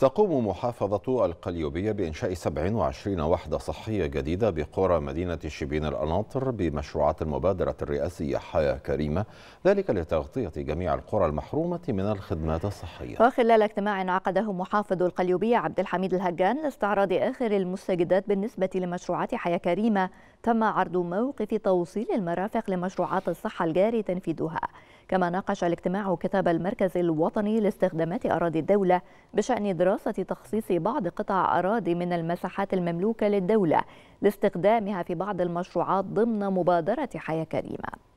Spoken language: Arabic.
تقوم محافظة القليوبية بإنشاء 27 وحدة صحية جديدة بقرى مدينة شبين الأناطر بمشروعات المبادرة الرئاسية حياة كريمة ذلك لتغطية جميع القرى المحرومة من الخدمات الصحية وخلال اجتماع عقده محافظ القليوبية عبد الحميد الهجان لاستعراض آخر المستجدات بالنسبة لمشروعات حياة كريمة تم عرض موقف توصيل المرافق لمشروعات الصحة الجاري تنفيذها كما ناقش الاجتماع كتاب المركز الوطني لاستخدامات أراضي الدولة بشأن دراسة تخصيص بعض قطع أراضي من المساحات المملوكة للدولة لاستخدامها في بعض المشروعات ضمن مبادرة حياة كريمة